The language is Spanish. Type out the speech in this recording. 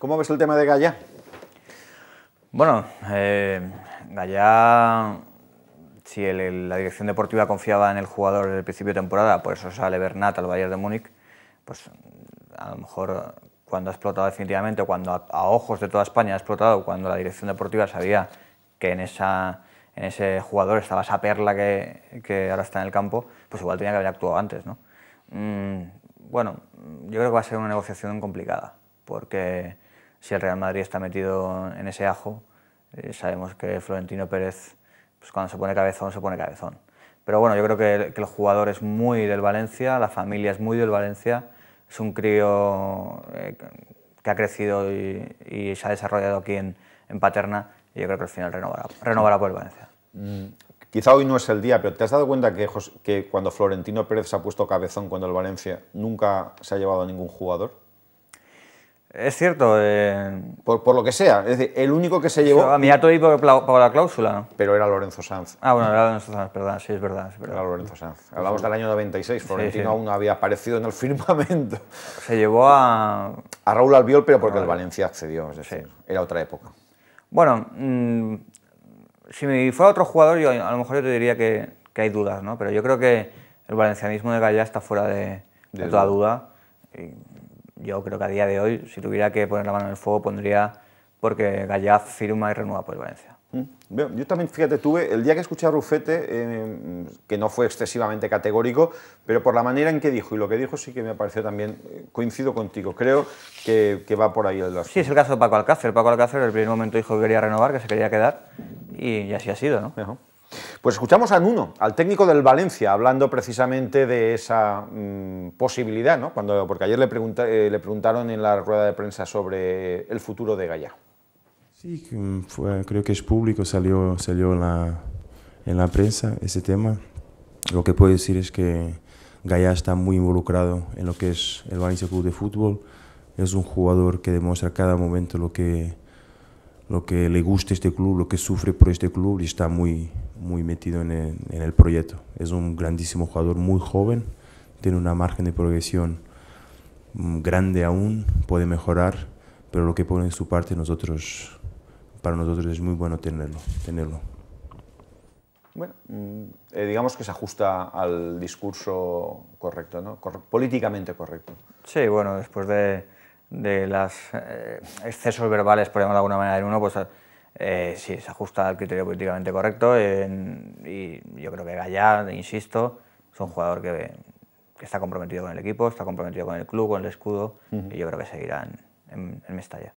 ¿Cómo ves el tema de Gaya? Bueno, eh, si la dirección deportiva confiaba en el jugador desde el principio de temporada, por eso sale Bernat al Bayern de Múnich, pues a lo mejor cuando ha explotado definitivamente, cuando a, ojos de toda España ha explotado, cuando la dirección deportiva sabía que en esa en ese jugador estaba esa perla que, ahora está en el campo, pues igual tenía que haber actuado antes. ¿no? Mm, bueno, yo creo que va a ser una negociación complicada, porque si el Real Madrid está metido en ese ajo, eh, sabemos que Florentino Pérez, pues cuando se pone cabezón, se pone cabezón. Pero bueno, yo creo que el, jugador es muy del Valencia, la familia es muy del Valencia, es un crío eh, que ha crecido y, se ha desarrollado aquí en, Paterna y yo creo que al final renovará, por el Valencia. Mm, quizá hoy no es el día, pero ¿te has dado cuenta que, que, cuando Florentino Pérez se ha puesto cabezón cuando el Valencia nunca se ha llevado a ningún jugador? Es cierto. Eh, por, lo que sea. Es decir, el único que se llevó. A Miato y por, la cláusula, Pero era Lorenzo Sanz. Ah, bueno, era Lorenzo Sanz, perdón, sí, es verdad. Es verdad. Era Lorenzo Sanz. Hablamos del año 96. Florentino aún había aparecido en el firmamento. Se llevó a. A Raúl Albiol, pero porque el Valencia accedió. Es decir, era otra época. Bueno, mm, si me fuera otro jugador, yo, a lo mejor yo te diría que, que, hay dudas, ¿no? Pero yo creo que el valencianismo de Gallá está fuera de, toda duda yo creo que a día de hoy, si tuviera que poner la mano en el fuego, pondría porque Gallaz firma y renueva por Valencia. Mm. yo también, fíjate, tuve el día que escuché a Rufete, eh, que no fue excesivamente categórico, pero por la manera en que dijo, y lo que dijo sí que me pareció también, eh, coincido contigo, creo que, que, va por ahí el asunto. Sí, es el caso de Paco Alcácer. Paco Alcácer en el primer momento dijo que quería renovar, que se quería quedar, y así ha sido, ¿no? Pues escuchamos a Nuno, al técnico del Valencia, hablando precisamente de esa mm, posibilidad, ¿no? porque ayer eh, le, preguntaron en la rueda de prensa sobre el futuro de Gallá. Sí, mm, creo que es público, salió, en, la, prensa ese tema. Lo que puedo decir es que gaya está muy involucrado en lo que es el Valencia Club de Fútbol. Es un jugador que demuestra cada momento lo que, lo que le gusta este club, lo que sufre por este club y está muy, muy metido en el, proyecto. Es un grandísimo jugador, muy joven, tiene una margen de progresión mm, grande aún, puede mejorar, pero lo que pone en su parte nosotros, para nosotros es muy bueno tenerlo. tenerlo. Bueno, mm, eh, digamos que se ajusta al discurso correcto, ¿no? políticamente correcto. Sí, bueno, después de, de los eh, excesos verbales, por llamarlo de alguna manera, en uno, pues eh, sí, se ajusta al criterio políticamente correcto y yo creo que Gallard insisto, es un jugador que, está comprometido con el equipo, está comprometido con el club, con el escudo y yo creo que seguirá en, en, en Mestalla.